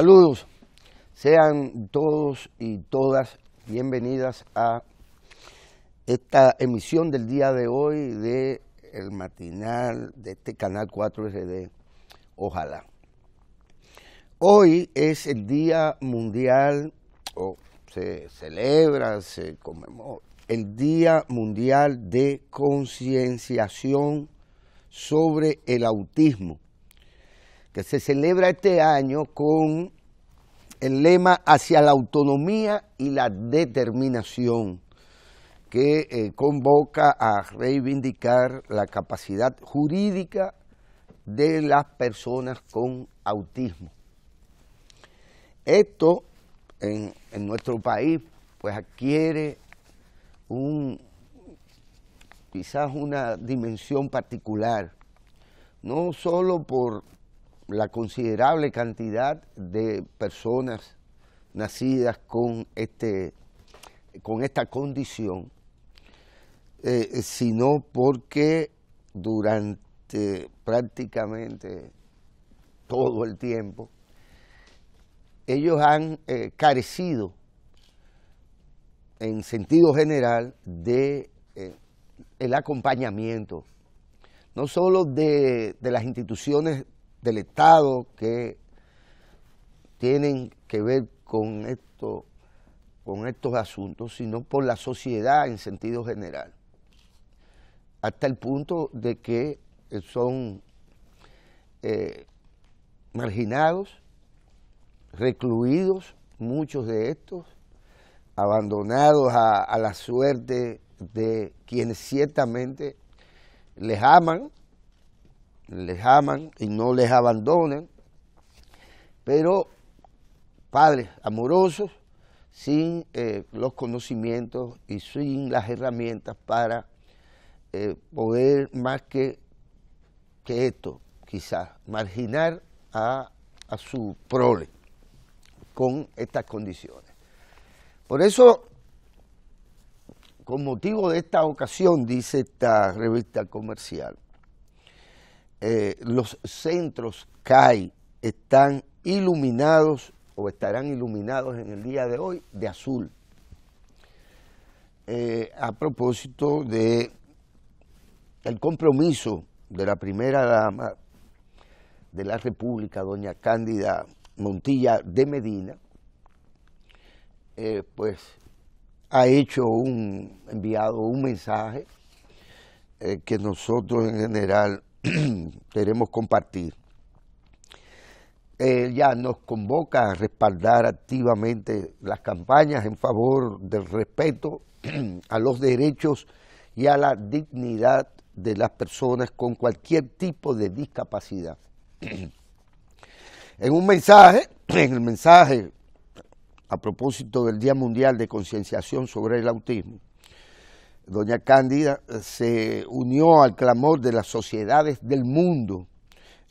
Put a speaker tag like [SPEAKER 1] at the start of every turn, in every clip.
[SPEAKER 1] Saludos, sean todos y todas bienvenidas a esta emisión del día de hoy de el matinal de este canal 4SD. Ojalá. Hoy es el Día Mundial, o se celebra, se conmemora, el Día Mundial de Concienciación sobre el Autismo que se celebra este año con el lema hacia la autonomía y la determinación, que eh, convoca a reivindicar la capacidad jurídica de las personas con autismo. Esto en, en nuestro país pues adquiere un, quizás una dimensión particular, no solo por la considerable cantidad de personas nacidas con, este, con esta condición, eh, eh, sino porque durante prácticamente todo el tiempo, ellos han eh, carecido en sentido general de el acompañamiento, no solo de, de las instituciones del Estado que tienen que ver con, esto, con estos asuntos, sino por la sociedad en sentido general. Hasta el punto de que son eh, marginados, recluidos, muchos de estos, abandonados a, a la suerte de quienes ciertamente les aman les aman y no les abandonan, pero padres amorosos sin eh, los conocimientos y sin las herramientas para eh, poder más que, que esto, quizás, marginar a su prole con estas condiciones. Por eso, con motivo de esta ocasión, dice esta revista comercial, eh, los centros CAI están iluminados o estarán iluminados en el día de hoy de azul. Eh, a propósito de el compromiso de la primera dama de la República, doña Cándida Montilla de Medina, eh, pues ha hecho un enviado un mensaje que nosotros en general queremos compartir. ya nos convoca a respaldar activamente las campañas en favor del respeto a los derechos y a la dignidad de las personas con cualquier tipo de discapacidad. En un mensaje, en el mensaje a propósito del Día Mundial de Concienciación sobre el Autismo, doña Cándida eh, se unió al clamor de las sociedades del mundo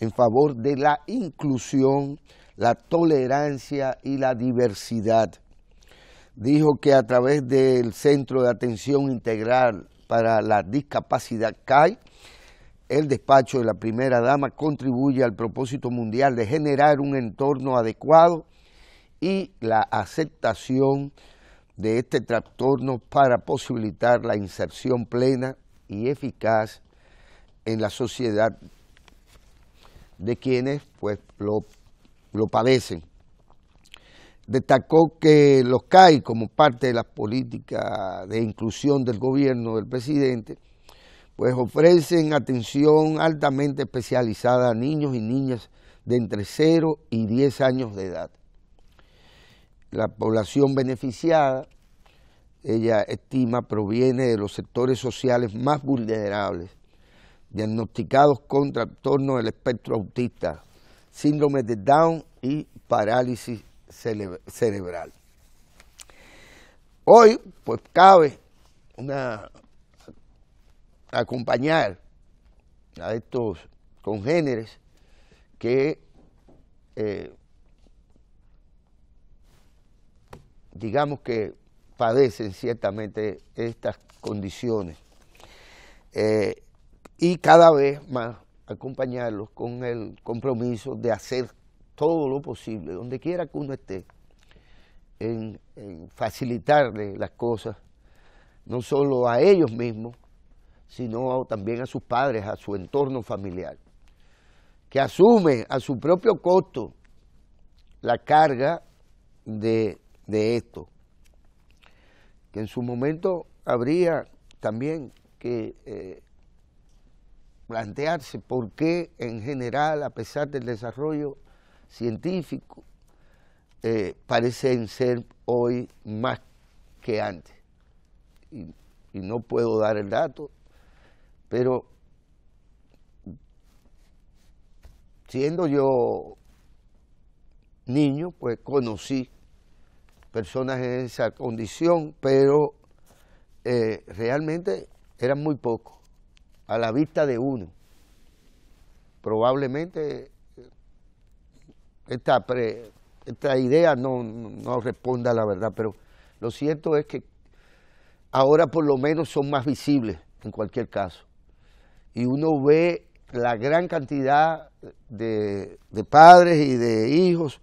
[SPEAKER 1] en favor de la inclusión, la tolerancia y la diversidad. Dijo que a través del Centro de Atención Integral para la Discapacidad CAI, el despacho de la primera dama contribuye al propósito mundial de generar un entorno adecuado y la aceptación de este trastorno para posibilitar la inserción plena y eficaz en la sociedad de quienes pues, lo, lo padecen. Destacó que los CAI, como parte de la política de inclusión del gobierno del presidente, pues ofrecen atención altamente especializada a niños y niñas de entre 0 y 10 años de edad la población beneficiada, ella estima, proviene de los sectores sociales más vulnerables, diagnosticados con trastorno del espectro autista, síndrome de Down y parálisis cerebral. Hoy, pues cabe una, acompañar a estos congéneres que eh, digamos que padecen ciertamente estas condiciones. Eh, y cada vez más acompañarlos con el compromiso de hacer todo lo posible, donde quiera que uno esté, en, en facilitarle las cosas, no solo a ellos mismos, sino también a sus padres, a su entorno familiar, que asume a su propio costo la carga de de esto, que en su momento habría también que eh, plantearse por qué en general, a pesar del desarrollo científico, eh, parecen ser hoy más que antes. Y, y no puedo dar el dato, pero siendo yo niño, pues conocí personas en esa condición, pero eh, realmente eran muy pocos, a la vista de uno. Probablemente eh, esta, esta idea no, no responda a la verdad, pero lo cierto es que ahora por lo menos son más visibles en cualquier caso. Y uno ve la gran cantidad de padres y de hijos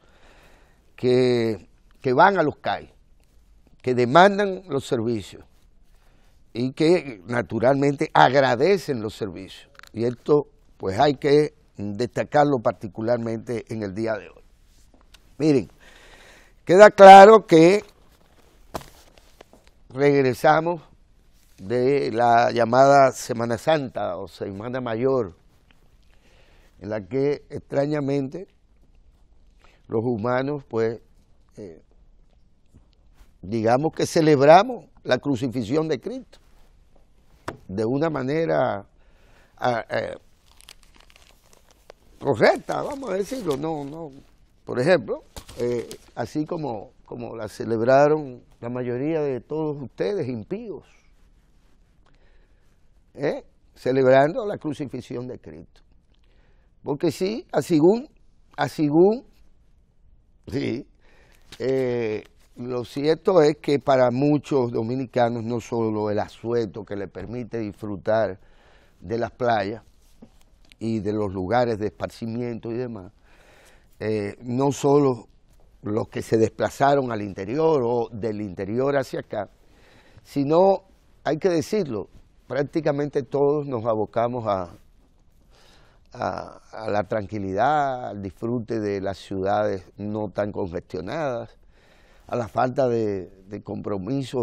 [SPEAKER 1] que que van a los CAI, que demandan los servicios y que naturalmente agradecen los servicios. Y esto pues hay que destacarlo particularmente en el día de hoy. Miren, queda claro que regresamos de la llamada Semana Santa o Semana Mayor, en la que extrañamente los humanos pues eh, digamos que celebramos la crucifixión de Cristo de una manera ah, eh, correcta, vamos a decirlo, no, no. Por ejemplo, eh, así como, como la celebraron la mayoría de todos ustedes, impíos, ¿eh? celebrando la crucifixión de Cristo. Porque sí, así según, sí, lo cierto es que para muchos dominicanos no solo el asueto que le permite disfrutar de las playas y de los lugares de esparcimiento y demás, eh, no solo los que se desplazaron al interior o del interior hacia acá, sino, hay que decirlo, prácticamente todos nos abocamos a la tranquilidad, al disfrute de las ciudades no tan congestionadas, a la falta de, compromisos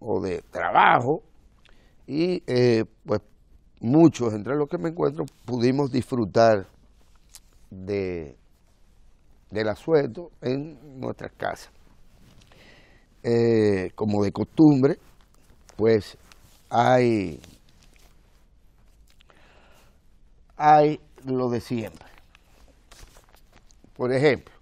[SPEAKER 1] o, de trabajo y eh, pues muchos, entre los que me encuentro, pudimos disfrutar de, del asueto en nuestras casas. Eh, como de costumbre, pues hay, hay lo de siempre. Por ejemplo,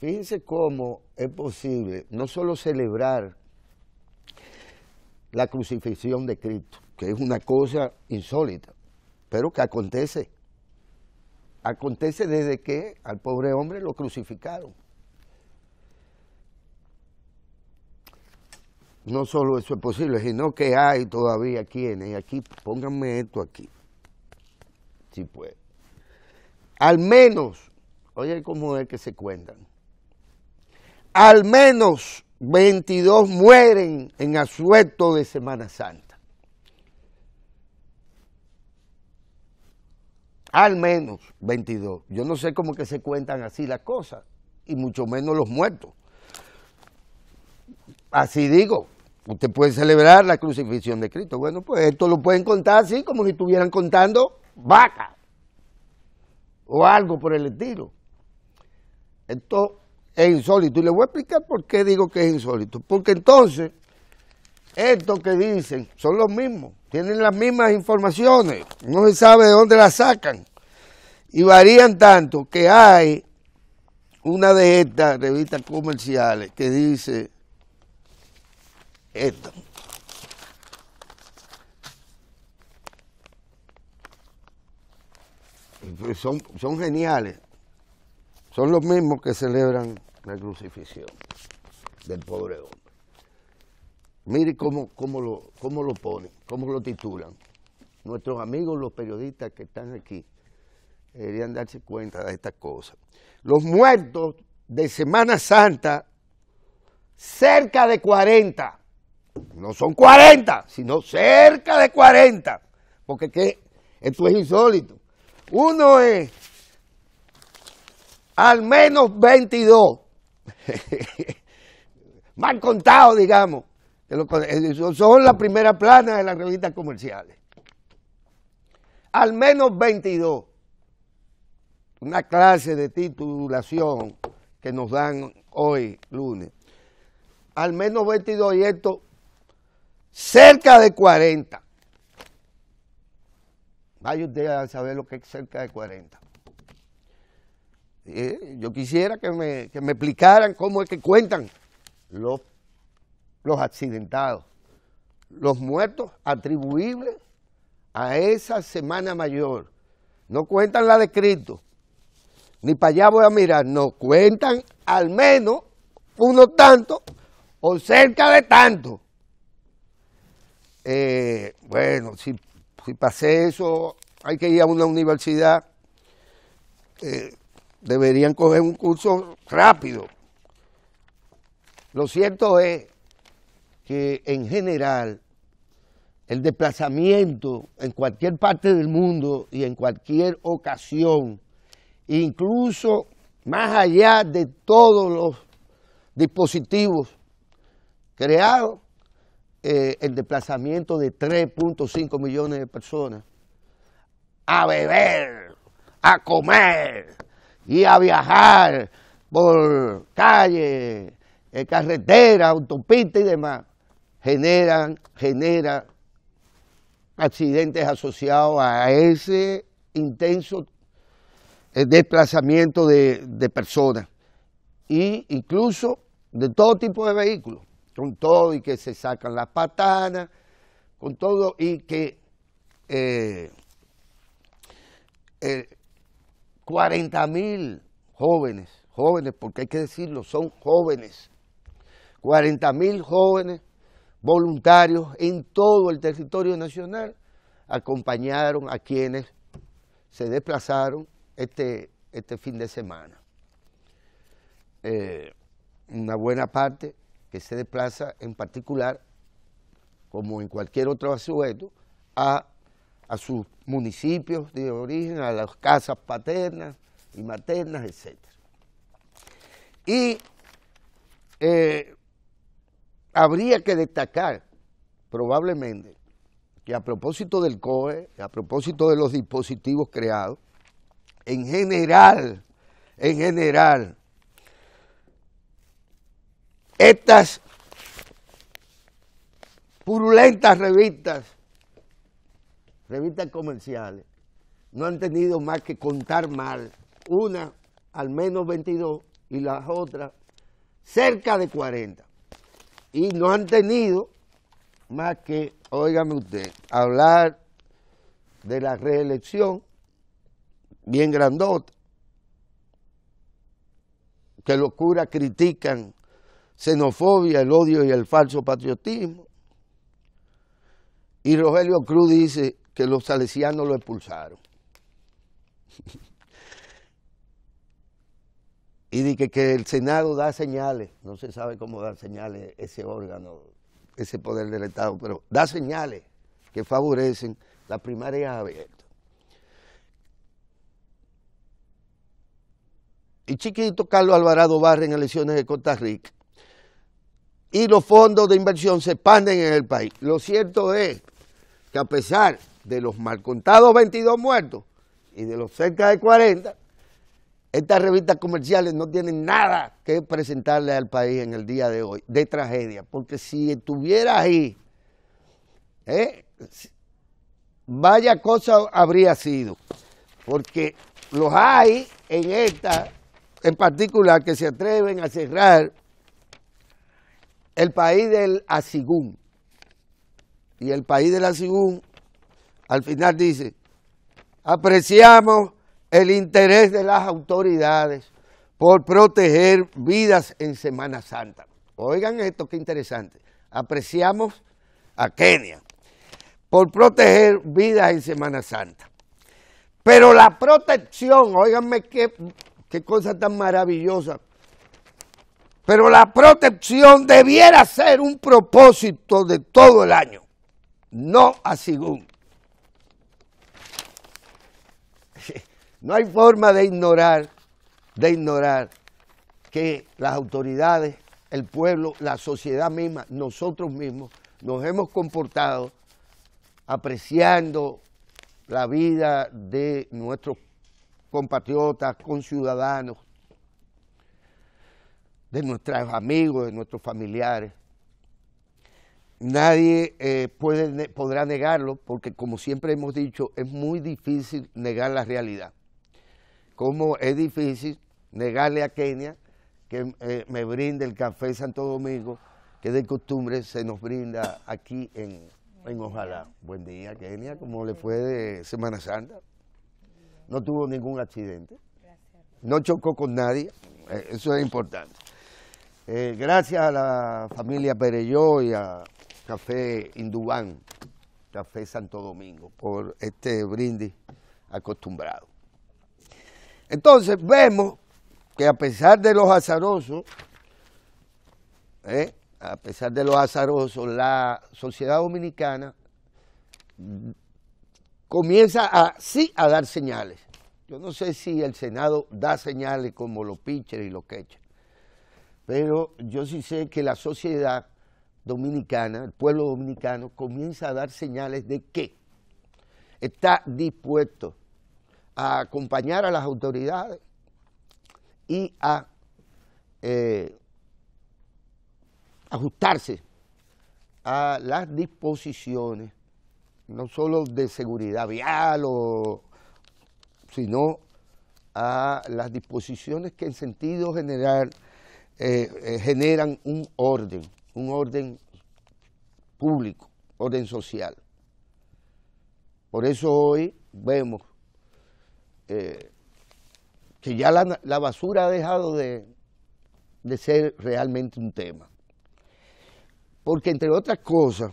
[SPEAKER 1] Fíjense cómo es posible no solo celebrar la crucifixión de Cristo, que es una cosa insólita, pero que acontece. Acontece desde que al pobre hombre lo crucificaron. No solo eso es posible, sino que hay todavía quienes, aquí pónganme esto aquí, si puede. Al menos, oye cómo es que se cuentan, al menos 22 mueren en asueto de Semana Santa. Al menos 22. Yo no sé cómo que se cuentan así las cosas, y mucho menos los muertos. Así digo, usted puede celebrar la crucifixión de Cristo. Bueno, pues esto lo pueden contar así como si estuvieran contando vaca o algo por el estilo. Esto es insólito. Y le voy a explicar por qué digo que es insólito. Porque entonces, estos que dicen son los mismos, tienen las mismas informaciones, no se sabe de dónde las sacan. Y varían tanto que hay una de estas revistas comerciales que dice esto. Pues son, son geniales, son los mismos que celebran la crucifixión del pobre hombre. Mire cómo, cómo, lo, cómo lo ponen, cómo lo titulan. Nuestros amigos, los periodistas que están aquí, deberían darse cuenta de estas cosas. Los muertos de Semana Santa, cerca de 40. No son 40, sino cerca de 40. Porque ¿qué? esto es insólito. Uno es al menos 22 mal contado, digamos. Eh, son las primeras plana de las revistas comerciales. Al menos 22. Una clase de titulación que nos dan hoy, lunes. Al menos 22 y esto cerca de 40. Vaya usted a saber lo que es cerca de 40. Eh, yo quisiera que me, explicaran cómo es que cuentan los, los accidentados, los muertos atribuibles a esa semana mayor. No cuentan la de Cristo, ni para allá voy a mirar, no cuentan al menos uno tanto o cerca de tanto. Eh, bueno, si, si pasé eso, hay que ir a una universidad. Eh, deberían coger un curso rápido. Lo cierto es que en general el desplazamiento en cualquier parte del mundo y en cualquier ocasión, incluso más allá de todos los dispositivos creados, eh, el desplazamiento de 3.5 millones de personas a beber, a comer, y a viajar por calle, eh, carretera, autopista y demás, generan, genera accidentes asociados a ese intenso eh, desplazamiento de, personas e incluso de todo tipo de vehículos, con todo y que se sacan las patanas, con todo y que eh, 40 mil jóvenes, jóvenes, porque hay que decirlo, son jóvenes. 40.000 jóvenes voluntarios en todo el territorio nacional acompañaron a quienes se desplazaron este, este fin de semana. Eh, una buena parte que se desplaza en particular, como en cualquier otro asunto, a a sus municipios de origen, a las casas paternas y maternas, etc. Y eh, habría que destacar, probablemente, que a propósito del COE, a propósito de los dispositivos creados, en general, en general, estas purulentas revistas revistas comerciales, no han tenido más que contar mal, una al menos 22 y las otras cerca de 40. Y no han tenido más que, óigame usted, hablar de la reelección bien grandota, que locura critican xenofobia, el odio y el falso patriotismo. Y Rogelio Cruz dice, que los salesianos lo expulsaron. y que, que, el Senado da señales, no se sabe cómo da señales ese órgano, ese poder del Estado, pero da señales que favorecen las primarias abiertas. Y chiquito Carlos Alvarado Barra en elecciones de Costa Rica. Y los fondos de inversión se expanden en el país. Lo cierto es que a pesar de los mal contados 22 muertos y de los cerca de 40, estas revistas comerciales no tienen nada que presentarle al país en el día de hoy de tragedia, porque si estuviera ahí, ¿eh? vaya cosa habría sido, porque los hay en esta en particular que se atreven a cerrar el país del Asigún. Y el país del Asigún al final dice, apreciamos el interés de las autoridades por proteger vidas en Semana Santa. Oigan esto, qué interesante. Apreciamos a Kenia por proteger vidas en Semana Santa. Pero la protección, oiganme qué, qué cosa tan maravillosa. Pero la protección debiera ser un propósito de todo el año, no a Sigún. No hay forma de ignorar, de ignorar que las autoridades, el pueblo, la sociedad misma, nosotros mismos, nos hemos comportado apreciando la vida de nuestros compatriotas, conciudadanos, de nuestros amigos, de nuestros familiares. Nadie eh, podrá negarlo porque, como siempre hemos dicho, es muy difícil negar la realidad cómo es difícil negarle a Kenia que eh, me brinde el café Santo Domingo, que de costumbre se nos brinda aquí en, Ojalá. Buen día, Kenia, ¿cómo le fue de Semana Santa? No tuvo ningún accidente, no chocó con nadie, eh, eso es importante. Eh, gracias a la familia Perelló y a Café Indubán, Café Santo Domingo, por este brindis acostumbrado. Entonces vemos que a pesar de los azarosos, ¿eh? a pesar de los azarosos, la sociedad dominicana comienza a, sí a dar señales. Yo no sé si el Senado da señales como los pitchers y los quechas, pero yo sí sé que la sociedad dominicana, el pueblo dominicano, comienza a dar señales de que está dispuesto a acompañar a las autoridades y a eh, ajustarse a las disposiciones, no solo de seguridad vial, o, sino a las disposiciones que en sentido general eh, eh, generan un orden, un orden público, orden social. Por eso hoy vemos eh, que ya la, basura ha dejado de, de ser realmente un tema. Porque entre otras cosas,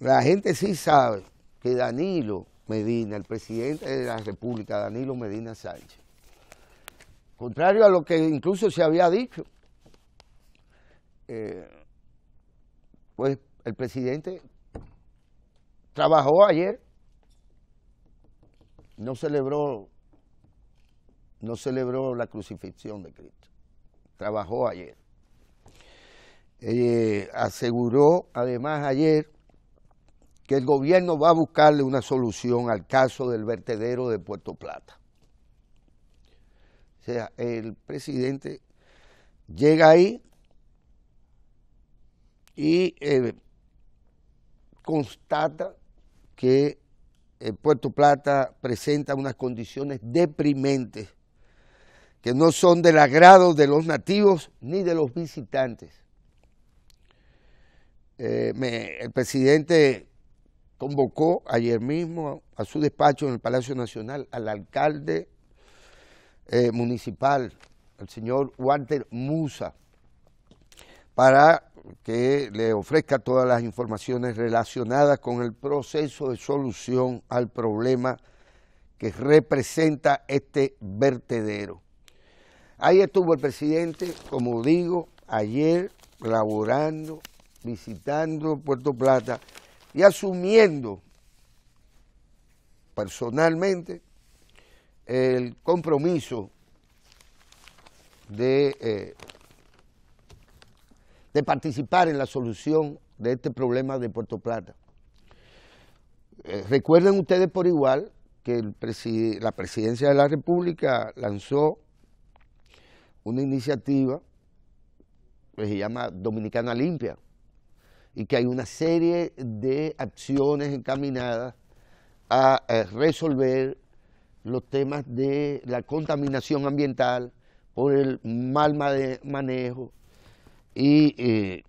[SPEAKER 1] la gente sí sabe que Danilo Medina, el presidente de la República, Danilo Medina Sánchez, contrario a lo que incluso se había dicho, eh, pues el presidente trabajó ayer, no celebró no celebró la crucifixión de Cristo, trabajó ayer. Eh, aseguró además ayer que el gobierno va a buscarle una solución al caso del vertedero de Puerto Plata. O sea, el presidente llega ahí y eh, constata que eh, Puerto Plata presenta unas condiciones deprimentes que no son del agrado de los nativos ni de los visitantes. Eh, el presidente convocó ayer mismo a su despacho en el Palacio Nacional al alcalde eh, municipal, el señor Walter Musa, para que le ofrezca todas las informaciones relacionadas con el proceso de solución al problema que representa este vertedero. Ahí estuvo el presidente, como digo, ayer laborando, visitando Puerto Plata y asumiendo personalmente el compromiso de, eh, de participar en la solución de este problema de Puerto Plata. Eh, recuerden ustedes por igual que la presidencia de la República lanzó una iniciativa que se llama Dominicana Limpia y que hay una serie de acciones encaminadas a, eh, resolver los temas de la contaminación ambiental por el mal manejo y eh,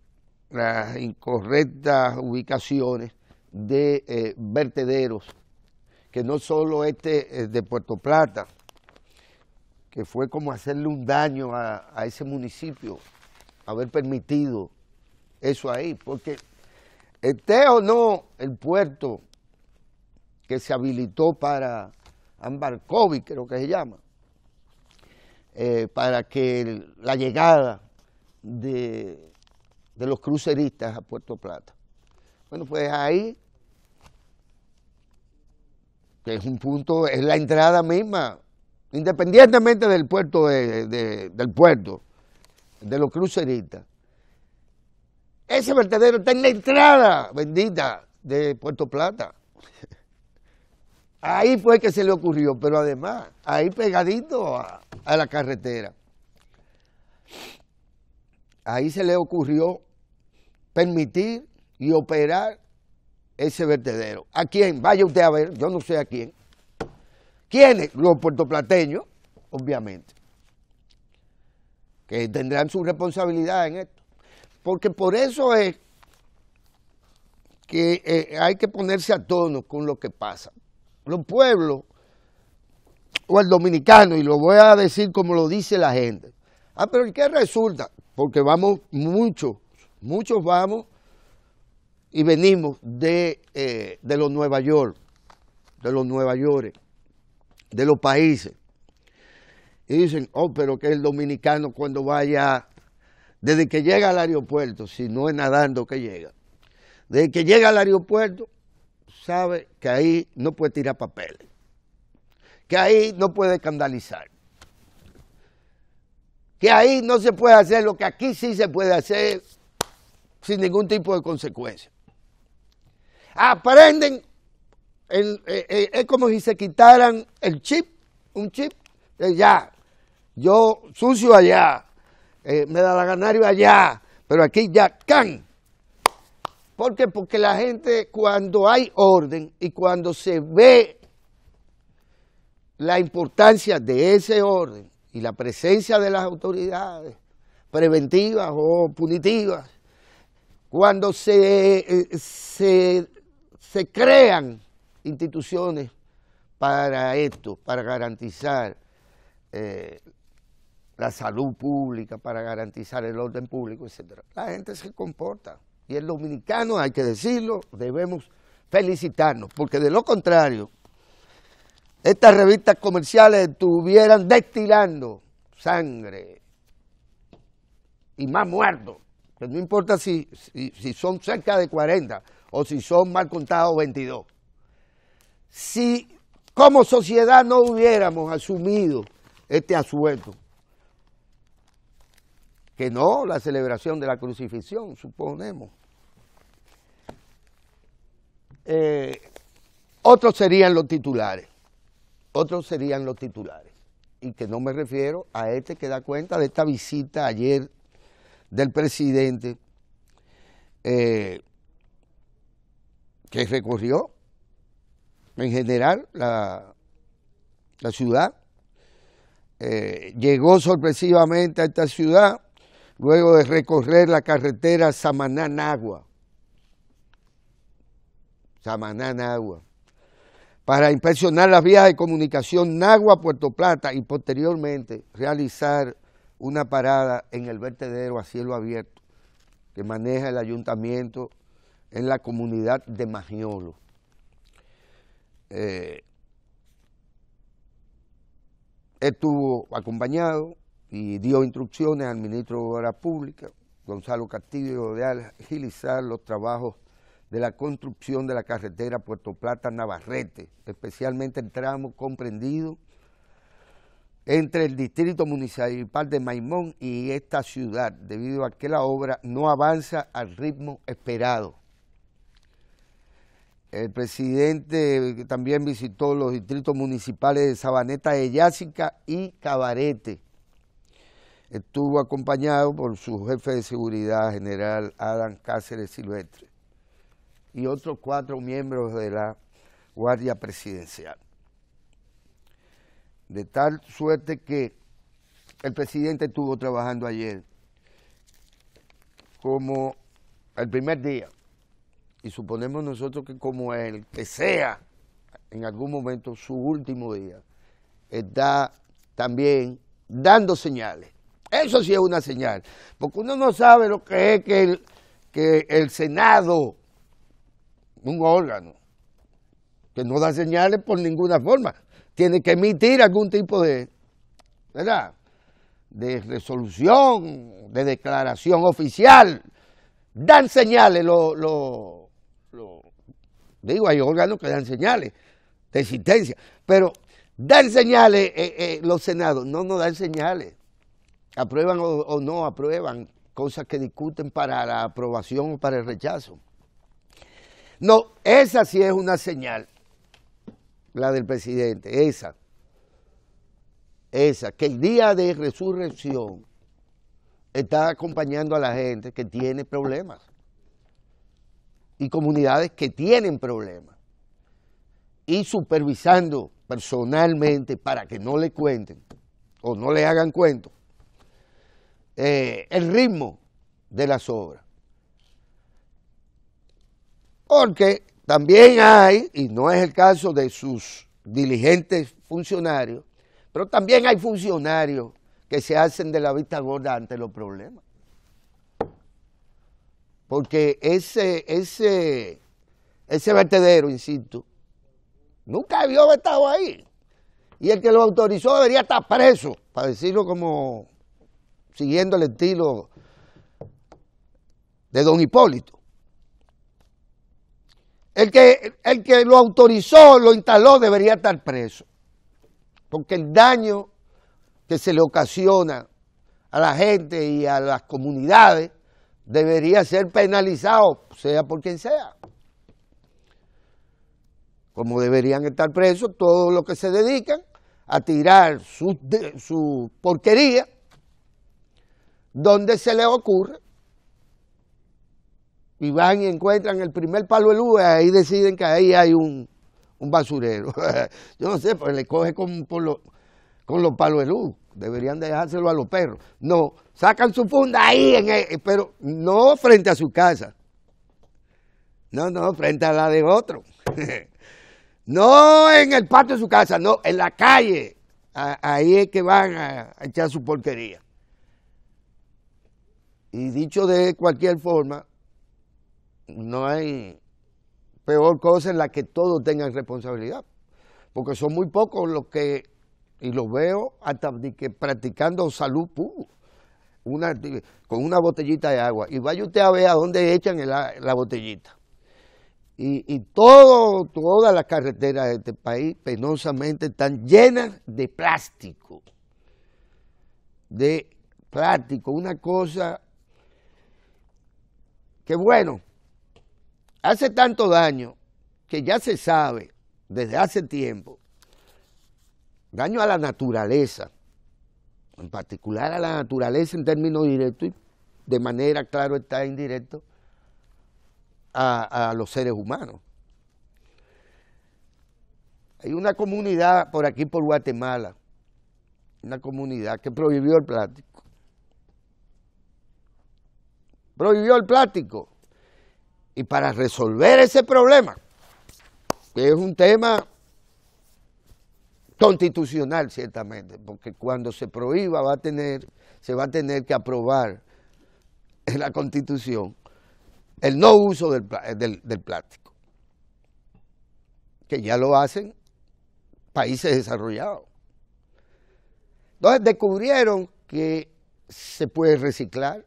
[SPEAKER 1] las incorrectas ubicaciones de eh, vertederos, que no solo este de Puerto Plata, que fue como hacerle un daño a, ese municipio, haber permitido eso ahí, porque este o no el puerto que se habilitó para Ambarcovi, creo que se llama, eh, para que la llegada de, de, los cruceristas a Puerto Plata. Bueno, pues ahí, que es un punto, es la entrada misma independientemente del puerto de, del puerto, de los cruceristas, ese vertedero está en la entrada bendita de Puerto Plata. Ahí fue que se le ocurrió, pero además, ahí pegadito a, a la carretera. Ahí se le ocurrió permitir y operar ese vertedero. ¿A quién? Vaya usted a ver, yo no sé a quién. ¿Quiénes? Los puertoplateños, obviamente, que tendrán su responsabilidad en esto. Porque por eso es que eh, hay que ponerse a tono con lo que pasa. Los pueblos, o el dominicano, y lo voy a decir como lo dice la gente. Ah, pero ¿y qué resulta? Porque vamos muchos, muchos vamos y venimos de, eh, de los Nueva York, de los Nueva York de los países. Y dicen, oh, pero que el dominicano cuando vaya, desde que llega al aeropuerto, si no es nadando que llega, desde que llega al aeropuerto, sabe que ahí no puede tirar papeles, que ahí no puede escandalizar, que ahí no se puede hacer lo que aquí sí se puede hacer sin ningún tipo de consecuencia. Aprenden eh, eh, es como si se quitaran el chip, un chip, eh, ya, yo sucio allá, me da la ganario allá, pero aquí ya, can. ¿Por Porque la gente cuando hay orden y cuando se ve la importancia de ese orden y la presencia de las autoridades preventivas o punitivas, cuando se, se, se crean instituciones para esto, para garantizar eh, la salud pública, para garantizar el orden público, etcétera. La gente se comporta. Y el dominicano, hay que decirlo, debemos felicitarnos, porque de lo contrario, estas revistas comerciales estuvieran destilando sangre y más muertos. que no importa si son cerca de 40 o si son mal contados 22 si como sociedad no hubiéramos asumido este asunto que no la celebración de la crucifixión, suponemos. Eh, otros serían los titulares, otros serían los titulares, y que no me refiero a este que da cuenta de esta visita ayer del presidente eh, que recorrió en general la, ciudad. Eh, llegó sorpresivamente a esta ciudad luego de recorrer la carretera Samaná-Nagua. Samaná-Nagua. Para impresionar las vías de comunicación Nagua-Puerto Plata y posteriormente realizar una parada en el vertedero a cielo abierto que maneja el ayuntamiento en la comunidad de Magiolo. Eh, estuvo acompañado y dio instrucciones al ministro de Obras pública, Gonzalo Castillo, de agilizar los trabajos de la construcción de la carretera Puerto Plata-Navarrete, especialmente el tramo comprendido entre el distrito municipal de Maimón y esta ciudad, debido a que la obra no avanza al ritmo esperado. El presidente también visitó los distritos municipales de Sabaneta de y Cabarete. Estuvo acompañado por su jefe de seguridad, general Adam Cáceres Silvestre, y otros cuatro miembros de la Guardia Presidencial. De tal suerte que el presidente estuvo trabajando ayer como el primer día y suponemos nosotros que como el que sea en algún momento su último día, está también dando señales. Eso sí es una señal, porque uno no sabe lo que es que el, que el Senado, un órgano, que no da señales por ninguna forma, tiene que emitir algún tipo de, ¿verdad? de resolución, de declaración oficial. Dan señales los lo Digo, hay órganos que dan señales de existencia, pero dan señales eh, eh, los senados, no no dan señales. Aprueban o, o no aprueban cosas que discuten para la aprobación o para el rechazo. No, esa sí es una señal, la del presidente, esa. Esa, que el día de resurrección está acompañando a la gente que tiene problemas y comunidades que tienen problemas y supervisando personalmente para que no le cuenten o no le hagan cuento eh, el ritmo de las obras. Porque también hay, y no es el caso de sus diligentes funcionarios, pero también hay funcionarios que se hacen de la vista gorda ante los problemas. Porque ese, ese, ese vertedero, insisto, nunca había estado ahí. Y el que lo autorizó debería estar preso, para decirlo como siguiendo el estilo de don Hipólito. El que, el que lo autorizó, lo instaló, debería estar preso. Porque el daño que se le ocasiona a la gente y a las comunidades debería ser penalizado, sea por quien sea. Como deberían estar presos todos los que se dedican a tirar su, porquería donde se les ocurre. Y van y encuentran el primer palo de luz y ahí deciden que ahí hay un, basurero. Yo no sé, pues le coge con, con los palos de luz deberían dejárselo a los perros. No, sacan su funda ahí, eh, pero no frente a su casa. No, no, frente a la de otro. no en el patio de su casa, no, en la calle. ahí es que van a echar su porquería. Y dicho de cualquier forma, no hay peor cosa en la que todos tengan responsabilidad, porque son muy pocos los que y lo veo hasta que practicando salud con una botellita de agua. Y vaya usted a ver a dónde echan la, botellita. Y, y todo, todas las carreteras de este país penosamente están llenas de plástico. De plástico, una cosa que bueno, hace tanto daño que ya se sabe desde hace tiempo daño a la naturaleza, en particular a la naturaleza en términos directos y de manera, claro, está indirecto, a, a los seres humanos. Hay una comunidad por aquí, por Guatemala, una comunidad que prohibió el plástico. Prohibió el plástico. Y para resolver ese problema, que es un tema constitucional ciertamente, porque cuando se prohíba va a tener, se va a tener que aprobar en la constitución el no uso del, eh, del plástico, que ya lo hacen países desarrollados. Entonces descubrieron que se puede reciclar,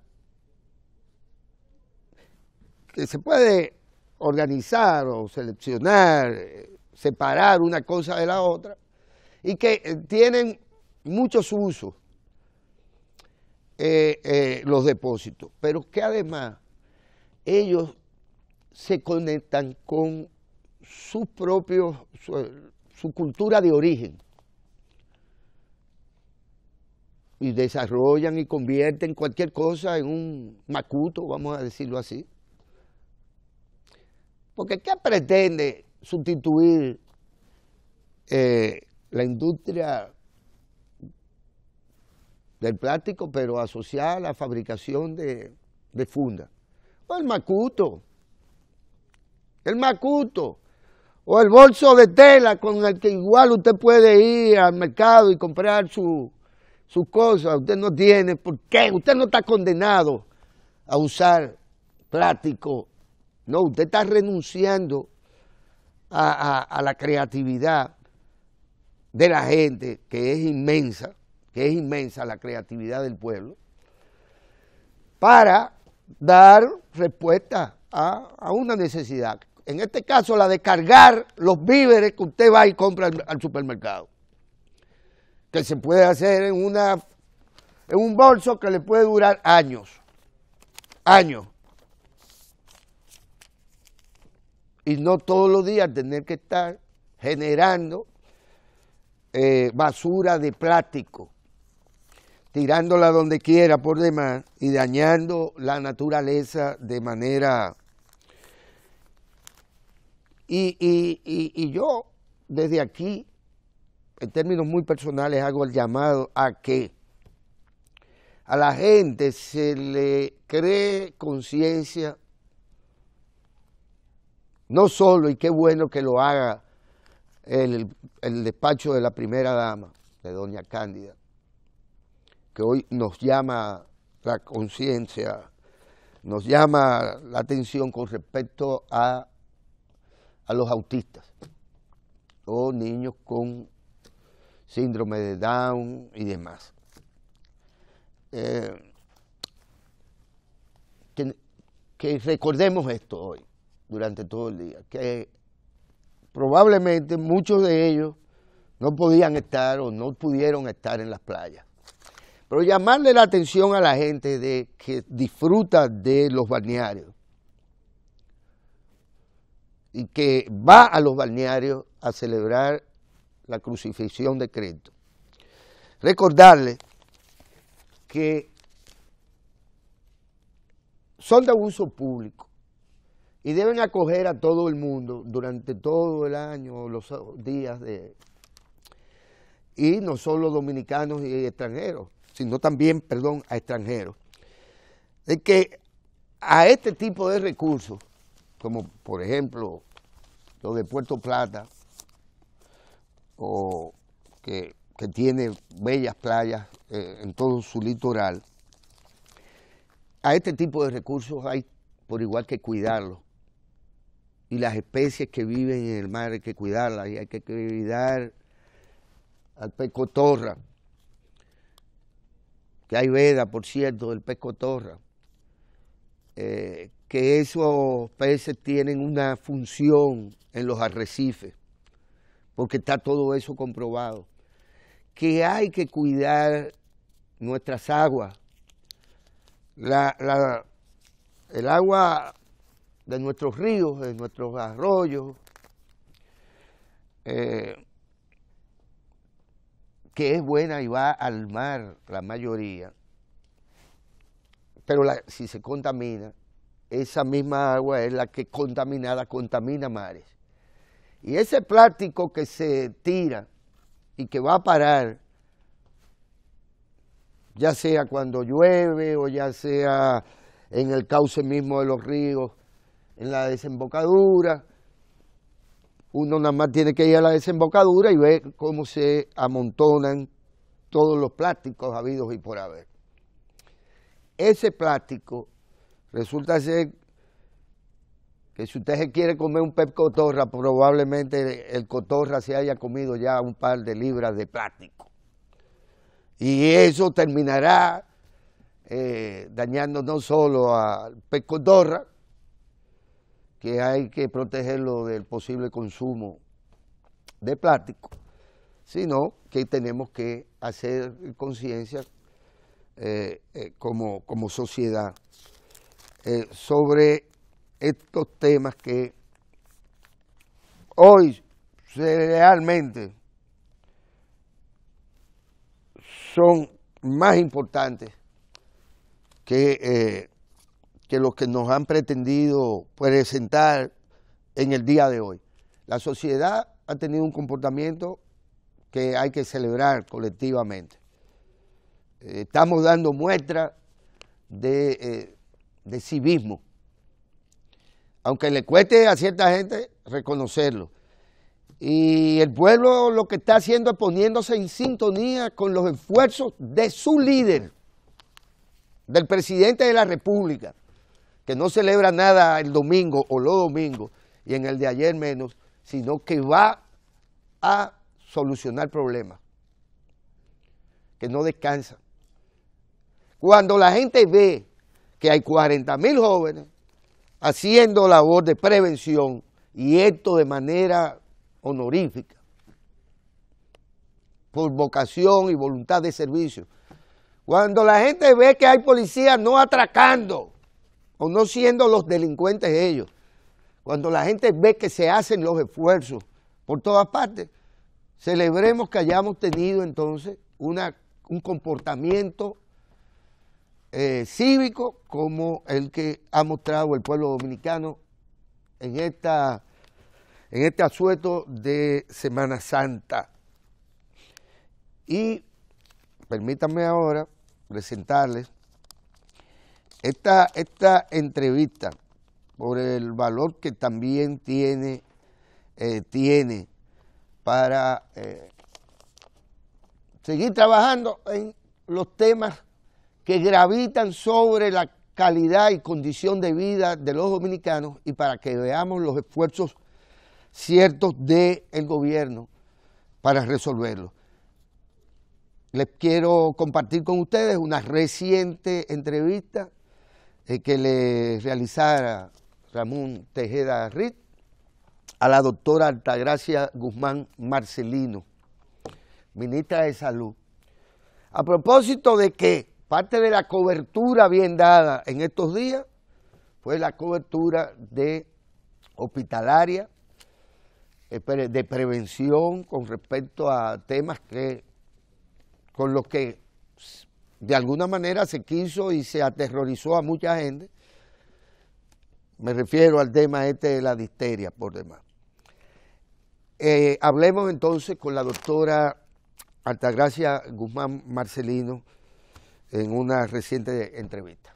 [SPEAKER 1] que se puede organizar o seleccionar, eh, separar una cosa de la otra, y que eh, tienen muchos usos eh, eh, los depósitos, pero que además ellos se conectan con su propio, su, cultura de origen y desarrollan y convierten cualquier cosa en un macuto, vamos a decirlo así. Porque ¿qué pretende sustituir eh, la industria del plástico, pero asociada a la fabricación de, fundas. funda. O el macuto, el macuto, o el bolso de tela con el que igual usted puede ir al mercado y comprar sus su cosas. Usted no tiene, ¿por qué? Usted no está condenado a usar plástico. No, usted está renunciando a la creatividad de la gente, que es inmensa, que es inmensa la creatividad del pueblo, para dar respuesta a, una necesidad. En este caso, la de cargar los víveres que usted va y compra al, supermercado. Que se puede hacer en, una, en un bolso que le puede durar años. Años. Y no todos los días tener que estar generando eh, basura de plástico, tirándola donde quiera por demás y dañando la naturaleza de manera... Y, y, y, y yo desde aquí, en términos muy personales, hago el llamado a que a la gente se le cree conciencia, no solo, y qué bueno que lo haga el, el despacho de la primera dama, de doña Cándida, que hoy nos llama la conciencia, nos llama la atención con respecto a, a los autistas o niños con síndrome de Down y demás. Eh, que, que recordemos esto hoy, durante todo el día, que probablemente muchos de ellos no podían estar o no pudieron estar en las playas. Pero llamarle la atención a la gente de que disfruta de los balnearios y que va a los balnearios a celebrar la crucifixión de Cristo. Recordarle que son de uso público y deben acoger a todo el mundo durante todo el año, los días de... Y no solo dominicanos y extranjeros, sino también, perdón, a extranjeros. De que a este tipo de recursos, como por ejemplo los de Puerto Plata, o que, tiene bellas playas eh, en todo su litoral, a este tipo de recursos hay por igual que cuidarlos y las especies que viven en el mar hay que cuidarlas y hay que cuidar al pecotorra que hay veda, por cierto, del pez eh, que esos peces tienen una función en los arrecifes, porque está todo eso comprobado, que hay que cuidar nuestras aguas. la, el agua de nuestros ríos, de nuestros arroyos, eh, que es buena y va al mar la mayoría, pero si se contamina, esa misma agua es la que contaminada contamina mares. Y ese plástico que se tira y que va a parar, ya sea cuando llueve o ya sea en el cauce mismo de los ríos, en la desembocadura. Uno nada más tiene que ir a la desembocadura y ver cómo se amontonan todos los plásticos habidos y por haber. Ese plástico resulta ser que si usted se quiere comer un pep cotorra, probablemente el cotorra se haya comido ya un par de libras de plástico. Y eso terminará eh, dañando no solo al pep cotorra, que hay que protegerlo del posible consumo de plástico, sino que tenemos que hacer conciencia eh, eh, como, como, sociedad eh, sobre estos temas que hoy realmente son más importantes que que los que nos han pretendido presentar en el día de hoy. La sociedad ha tenido un comportamiento que hay que celebrar colectivamente. Eh, estamos dando muestra eh, de civismo, aunque le cueste a cierta gente reconocerlo. Y el pueblo lo que está haciendo es poniéndose en sintonía con los esfuerzos de su líder, del presidente de la República, que no celebra nada el domingo o los domingos y en el de ayer menos, sino que va a solucionar problemas, que no descansa. Cuando la gente ve que hay 40 mil jóvenes haciendo labor de prevención y esto de manera honorífica, por vocación y voluntad de servicio. Cuando la gente ve que hay policías no atracando, o no siendo los delincuentes ellos. Cuando la gente ve que se hacen los esfuerzos por todas partes, celebremos que hayamos tenido entonces una, un comportamiento eh, cívico como el que ha mostrado el pueblo dominicano en, esta, en este asueto de Semana Santa. Y permítanme ahora presentarles esta, esta entrevista, por el valor que también tiene, eh, tiene para eh, seguir trabajando en los temas que gravitan sobre la calidad y condición de vida de los dominicanos y para que veamos los esfuerzos ciertos del gobierno para resolverlo. Les quiero compartir con ustedes una reciente entrevista eh, que le realizara Ramón Tejeda Rit a la doctora Altagracia Guzmán Marcelino, ministra de Salud. A propósito de que parte de la cobertura bien dada en estos días fue la cobertura de hospitalaria, eh, de prevención con respecto a temas que con los que de alguna manera se quiso y se aterrorizó a mucha gente. Me refiero al tema este de la disteria, por demás. Eh, hablemos entonces con la doctora Altagracia Guzmán Marcelino en una reciente entrevista.